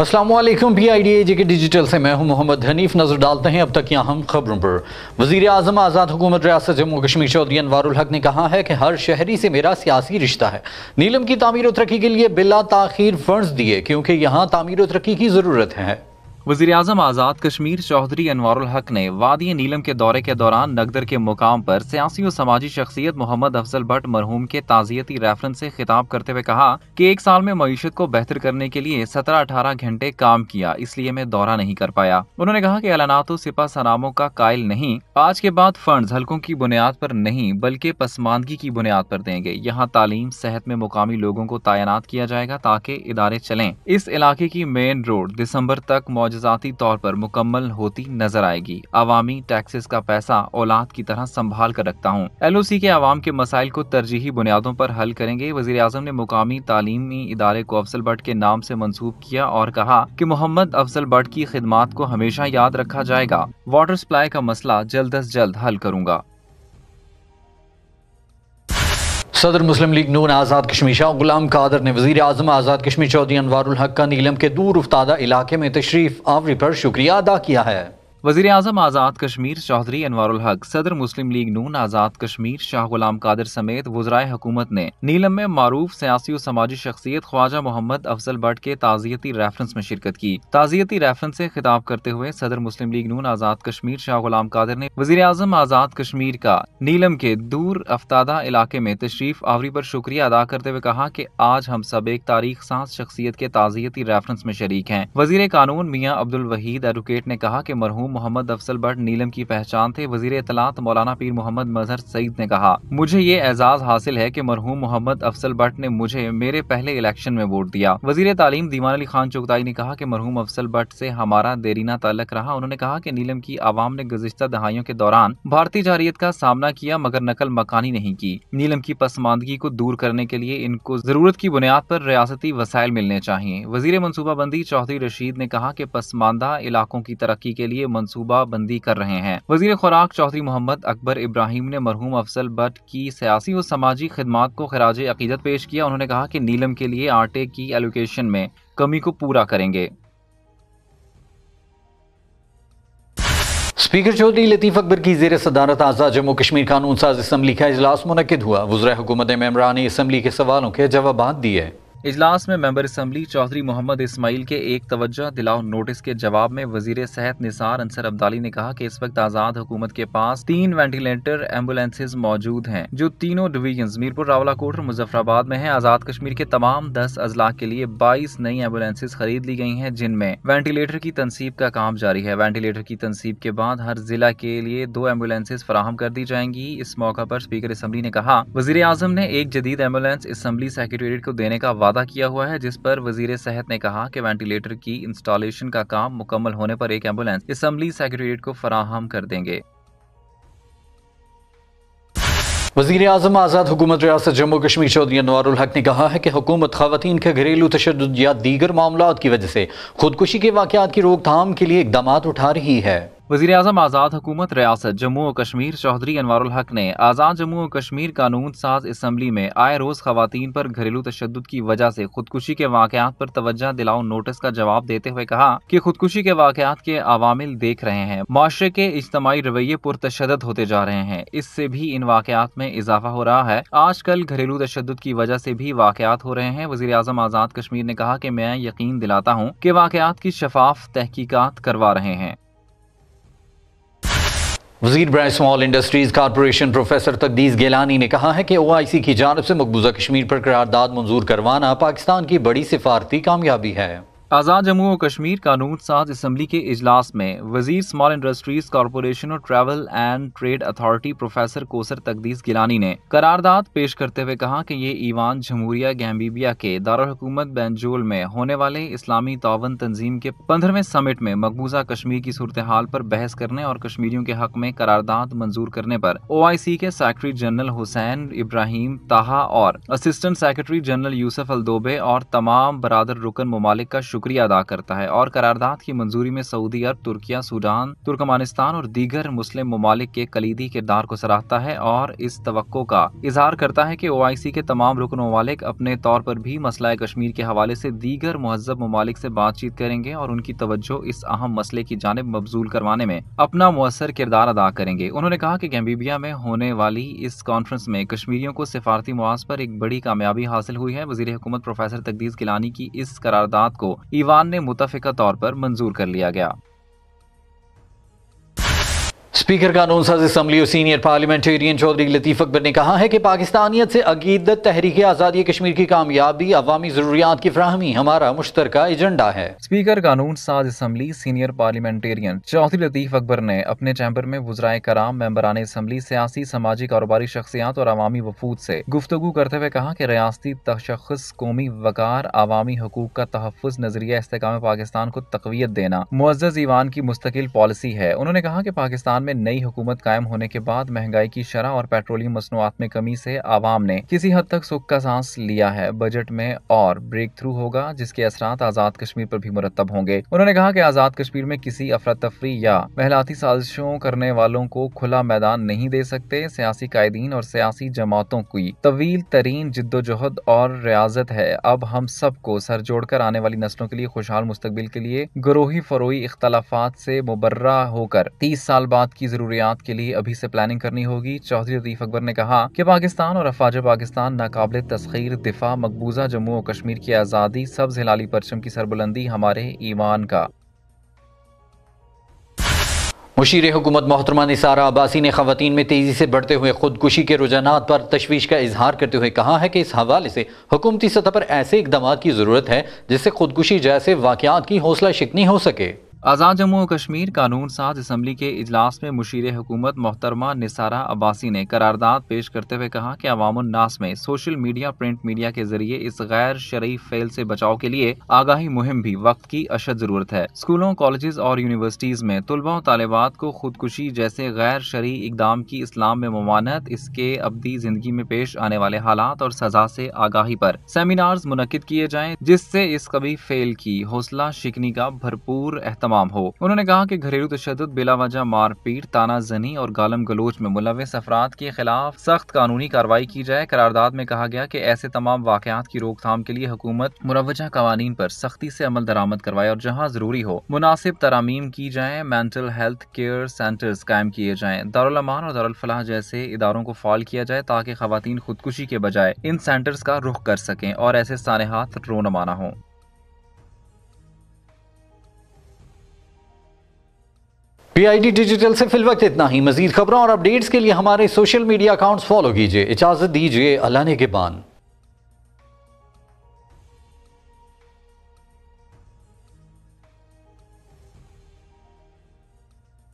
Aslam P I D A J K digital से मैं हूँ मोहम्मद हनीफ नजर डालते हैं अब तक की अहम खबरों पर वज़ी अजम आज़ाद हुकूमत रियासत जम्मू कश्मीर चौधरी अनवारुल हक ने कहा है कि हर शहरी से मेरा सियासी रिश्ता है नीलम की व तरक्की के लिए बिला तखिर फंड दिए क्योंकि यहाँ तमीर तरक्की की ज़रूरत है वजीर अजम आज़ाद कश्मीर चौधरी अनवर हक ने वादी नीलम के दौरे के दौरान नगदर के मुकाम पर सियासी और समाजी शख्सियत मोहम्मद अफजल भट्ट मरहूम के ताज़ियती रेफरेंस से खिताब करते हुए कहा कि एक साल में मीशत को बेहतर करने के लिए सत्रह अठारह घंटे काम किया इसलिए मैं दौरा नहीं कर पाया उन्होंने कहा की एलानात सिपा सनामों का कायल नहीं आज के बाद फंड हल्कों की बुनियाद पर नहीं बल्कि पसमानगी की बुनियाद पर देंगे यहाँ तालीम सेहत में मुकामी लोगों को तैनात किया जाएगा ताकि इदारे चले इस इलाके की मेन रोड दिसम्बर तक मौजूद जजाती तौर पर मुकम्मल होती नजर आएगी अवामी टैक्सेस का पैसा औलाद की तरह संभाल कर रखता हूँ एल ओ सी के आवाम के मसाइल को तरजीही बुनियादों पर हल करेंगे वजी अजम ने मुकामी तालीमी इदारे को अफजल भट्ट के नाम से मनसूब किया और कहा कि मोहम्मद अफजल भट्ट की खिदमात को हमेशा याद रखा जाएगा वाटर सप्लाई का मसला जल्द अज जल्द हल करूंगा सदर मुस्लिम लीग नून आज़ाद कश्मीर शाह गुलाम कादर ने वज़ी अजम आज़ाद कश्मीर चौधरी अनवारुल हक का नीलम के दूर उफ्तादा इलाके में तशरीफ आवरी पर शुक्रिया अदा किया है वजीर अजम आज़ाद कश्मीर चौधरी अनवर हक सदर मुस्लिम लीग नून आज़ाद कश्मीर शाह गुलाम कादिर समेत वजराय हुकूमत ने नीलम में मारूफ सियासी और समाजी शख्सियत ख्वाजा मोहम्मद अफजल भट्ट के ताज़ियती रेफरेंस में शिरकत की ताज़ियती रेफरेंस से खिताब करते हुए सदर मुस्लिम लीग नून आज़ाद कश्मीर शाह गुलाम कादिर ने वजी अजम आज़ाद कश्मीर का नीलम के दूर अफ्तादा इलाके में तशरीफ आवरी पर शुक्रिया अदा करते हुए कहा की आज हम सब एक तारीख सास शख्सियत के ताज़ियती रेफरेंस में शरीक है वजीर कानून मियाँ अब्दुल वहीद एडवोकेट ने कहा की मरहूम मोहम्मद अफसल भट्ट नीलम की पहचान थे वजीर इतलात मौलाना पीर मोहम्मद मजहर सईद ने कहा मुझे ये एजाज हासिल है की मरहूम मोहम्मद अफसल भट्ट ने मुझे मेरे पहले इलेक्शन में वोट दिया वजीर तालीम दीवान अली खान चुगताई ने कहा की मरहूम अफसल भट्ट से हमारा देरीना तलक रहा उन्होंने कहा की नीलम की आवाम ने गुजशत दहाइयों के दौरान भारतीय जारियत का सामना किया मगर नकल मकानी नहीं की नीलम की पसमानदगी को दूर करने के लिए इनको जरूरत की बुनियाद पर रियासती वसायल मिलने चाहिए वजीर मनसूबाबंदी चौधरी रशीद ने कहा की पसमानदा इलाकों की तरक्की के लिए मनसूबा बंदी कर रहे हैं वजीर खुराक चौधरी मोहम्मद अकबर इब्राहिम ने मरहूम अफजल भट्ट की सियासी और समाजी खदमात को खराज अकीदत पेश किया उन्होंने कहा की नीलम के लिए आटे की एलोकेशन में कमी को पूरा करेंगे स्पीकर चौधरी लतीफ़ अकबर की जेर सदारत आज़ा जम्मू कश्मीर कानून साज इसम्बली का अजलास मुनद हुआ वज्र हुकूमत मेमरान इसम्बली के सवालों के जवाब दिए इजलास में मेंबर असम्बली चौधरी मोहम्मद इसमाइल के एक तवज्जा दिलाओ नोटिस के जवाब में वजीर सेहत निसार अंसर अब्दाली ने कहा कि इस वक्त आज़ाद हुकूमत के पास तीन वेंटिलेटर एम्बुलेंसेज मौजूद हैं जो तीनों डिवीजन मीरपुर रावलाकोट और मुजफ्फराबाद में हैं आज़ाद कश्मीर के तमाम दस अजला के लिए बाईस नई एम्बुलेंसेज खरीद ली गई है जिनमें वेंटिलेटर की तनसीब का काम जारी है वेंटिलेटर की तनसीब के बाद हर जिला के लिए दो एम्बुलेंसेज फराहम कर दी जाएंगी इस मौका पर स्पीकर असम्बली ने कहा वजीर आजम ने एक जदीद एम्बुलेंस इसम्बली सेक्रेटेट को देने का वादा वादा किया हुआ है जिस पर वजीर सेहत ने कहा कि वेंटिलेटर की इंस्टॉलेशन का काम मुकम्मल होने पर एक एम्बुलेंस असम्बली सेक्रेटरीट को फराहम कर देंगे वजीर अजम आज़ाद हुकूमत रियासत जम्मू कश्मीर चौधरी अनवारुल हक ने कहा है कि हुकूमत खातन के घरेलू तशद या दीगर मामला की वजह से खुदकुशी के वाकत की रोकथाम के लिए इकदाम उठा रही है वजीर अजम आज़ाद हुकूमत रियासत जम्मू और कश्मीर चौधरी अनवर हक ने आज़ाद जम्मू और कश्मीर कानून साज इसम्बली में आए रोज़ खवतान पर घरेलू तशद की वजह से खुदकुशी के वाकत पर तवज्जा दिलाओ नोटिस का जवाब देते हुए कहा कि खुदकुशी के वाकत के अवामिल देख रहे हैं माशरे के इज्तमी रवैये पुरतशद होते जा रहे हैं इससे भी इन वाकत में इजाफा हो रहा है आज कल घरेलू तशद की वजह से भी वाकत हो रहे हैं वजी अजम आज़ाद कश्मीर ने कहा की मैं यकीन दिलाता हूँ की वाकत की शफाफ तहकीकत करवा रहे हैं वजीर branch small industries corporation professor Taqdees Gilani ने कहा है कि ओ आई सी की जानब से मकबूजा कश्मीर पर करारदाद मंजूर करवाना पाकिस्तान की बड़ी सिफारती कामयाबी है आज़ाद जम्मू और कश्मीर कानून साज इसम्बली के इजलास में वजीर स्मॉल इंडस्ट्रीज कॉरपोरेशन और travel and trade authority professor Kausar Taqdees Gilani ने करारदाद पेश करते हुए कहा कि ये ईवान जमहूरिया गैम्बीबिया के दारकूमत बैंजोल में होने वाले इस्लामी तावन तंजीम के पंद्रहवें समिट में मकबूजा कश्मीर की सूरत हाल पर बहस करने और कश्मीरियों के हक में करारदाद मंजूर करने पर ओ आई सी के secretary general Hussain Ibrahim Taha और assistant secretary general Yousef Aldobeay और तमाम बरदर रुकन ममालिक का शुक्र शुक्रिया अदा करता है और करारदाद की मंजूरी में सऊदी अरब तुर्किया सूडान तुर्कमानिस्तान और दीगर मुस्लिम ममालिक के कलीदी किरदार को सराहता है और इस तो का इजहार करता है की ओ आई सी के तमाम रुकन ममालिक अपने तौर पर भी मसला कश्मीर के हवाले से दीगर महजब ममालिक से बातचीत करेंगे और उनकी तवज्जो इस अहम मसले की जानब मबजूल करवाने में अपना मौसर किरदार अदा करेंगे उन्होंने कहा कि गैम्बीबिया में होने वाली इस कॉन्फ्रेंस में कश्मीरियों को सिफारती मुआज पर एक बड़ी कामयाबी हासिल हुई है वजीर हुकूमत प्रोफेसर तकदीस गिलानी की इस करारदाद को ईवान ने मुतफ़ा तौर पर मंजूर कर लिया गया स्पीकर कानून साज इसम्बली और सीनियर पार्लियामेंटेरियन चौधरी लतीफ अकबर ने कहा है कि पाकिस्तानियत से अकीदत तहरीक आज़ादी कश्मीर की कामयाबी अवामी ज़रूरियात की फ्राहमी हमारा मुश्तर एजेंडा है स्पीकर कानून साज assembly senior parliamentarian Chaudhry Latif Akbar ने अपने चैम्बर में वजराए कराम मेम्बरान इसम्बली सियासी समाजी कारोबारी शख्सियात और अवामी वफूद से गुफ्तु करते हुए कहा कि रियाती तशखस कौमी वकार अवामी हकूक का तहफ़ नजरिया इसकाम पाकिस्तान को तकवीत देना मुआज़ ईवान की मुस्तकिल पॉलिसी है उन्होंने कहा कि पाकिस्तान में में नई हुकूमत कायम होने के बाद महंगाई की शरह और पेट्रोलियम मसनूआत में कमी से आवाम ने किसी हद तक सुख का सांस लिया है बजट में और ब्रेक थ्रू होगा जिसके असरा आजाद कश्मीर पर भी मुरतब होंगे उन्होंने कहा की आजाद कश्मीर में किसी अफरा तफरी या महलाती साजिशों करने वालों को खुला मैदान नहीं दे सकते सियासी कायदीन और सियासी जमातों की तवील तरीन जिद्दोजहद और रियाजत है अब हम सबको सर जोड़कर आने वाली नस्लों के लिए खुशहाल मुस्तबिल के लिए गरोही फरोही इख्तलाफात से मुबर्रा होकर तीस साल बाद की की जरूरियात के लिए अभी से प्लानिंग करनी होगी चौधरी लतीफ अकबर ने कहा कि पाकिस्तान और अफवाज पाकिस्तान नाकबले तस्खीर दिफा मकबूजा जम्मू और कश्मीर की आज़ादी सब्ज हिलाली परचम की सरबुलंदी हमारे ईमान का मुशीर हुकूमत मोहतरमा निसारा अब्बासी ने खातन में तेज़ी से बढ़ते हुए खुदकुशी के रुझान पर तशवीश का इजहार करते हुए कहा है कि इस हवाले से हुकूमती सतह पर ऐसे इकदाम की ज़रूरत है जिससे खुदकुशी जैसे वाकत की हौसला शिकनी हो सके आज़ाद जम्मू और कश्मीर कानून साज असम्बली के अजलास में मुशीर हुकूमत मोहतरमा निसारा अब्बासी ने करारदाद पेश करते हुए कहा कि अवामनास में सोशल मीडिया प्रिंट मीडिया के जरिए इस गैर शरीफ फेल से बचाव के लिए आगाही मुहिम भी वक्त की अशद जरूरत है स्कूलों कॉलेज और यूनिवर्सिटीज में तलबा तलबात को खुदकुशी जैसे गैर शरी इकदाम की इस्लाम में ममानत इसके अबदी जिंदगी में पेश आने वाले हालात और सजा से आगाही पर सेमिनार्स मुनद किए जाए जिससे इस कभी फेल की हौसला शिकनी का भरपूर अहतमाम तमाम हो उन्होंने कहा की घरेलू तशद बिलावजह मारपीट तानाजनी और गालम गलोच में मुलविस अफराद के खिलाफ सख्त कानूनी कार्रवाई की जाए करारदाद में कहा गया की ऐसे तमाम वाकत की रोकथाम के लिए हुकूमत मुरवजा कवानीन आरोप सख्ती ऐसी अमल दरामद करवाए और जहाँ जरूरी हो मुनासिब तरामीम की जाए मेंटल हेल्थ केयर सेंटर्स कायम किए जाए दारुलमान और दारुलफलाह जैसे इदारों को फॉल किया जाए ताकि खातन खुदकुशी के बजाय इन सेंटर्स का रुख कर सकें और ऐसे सानहात रोनमाना हो हों पीआईडी डिजिटल से फिल वक्त इतना ही मजीद खबरों और अपडेट्स के लिए हमारे सोशल मीडिया अकाउंट्स फॉलो कीजिए इजाजत दीजिए अल्लाह ने के बान